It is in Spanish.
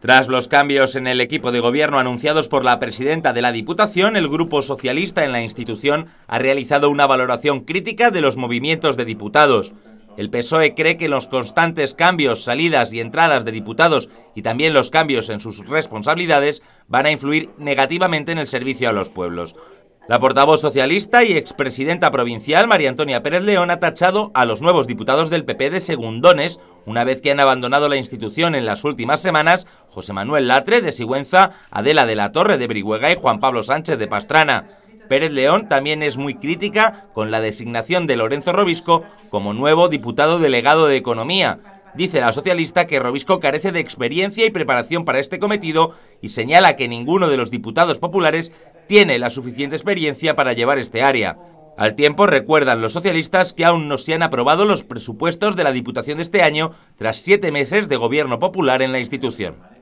Tras los cambios en el equipo de gobierno anunciados por la presidenta de la Diputación, el Grupo Socialista en la institución ha realizado una valoración crítica de los movimientos de diputados. El PSOE cree que los constantes cambios, salidas y entradas de diputados y también los cambios en sus responsabilidades van a influir negativamente en el servicio a los pueblos. La portavoz socialista y expresidenta provincial María Antonia Pérez León ha tachado a los nuevos diputados del PP de segundones, una vez que han abandonado la institución en las últimas semanas José Manuel Latre de Sigüenza, Adela de la Torre de Brihuega y Juan Pablo Sánchez de Pastrana. Pérez León también es muy crítica con la designación de Lorenzo Robisco como nuevo diputado delegado de Economía, Dice la socialista que Robisco carece de experiencia y preparación para este cometido y señala que ninguno de los diputados populares tiene la suficiente experiencia para llevar este área. Al tiempo recuerdan los socialistas que aún no se han aprobado los presupuestos de la Diputación de este año tras siete meses de gobierno popular en la institución.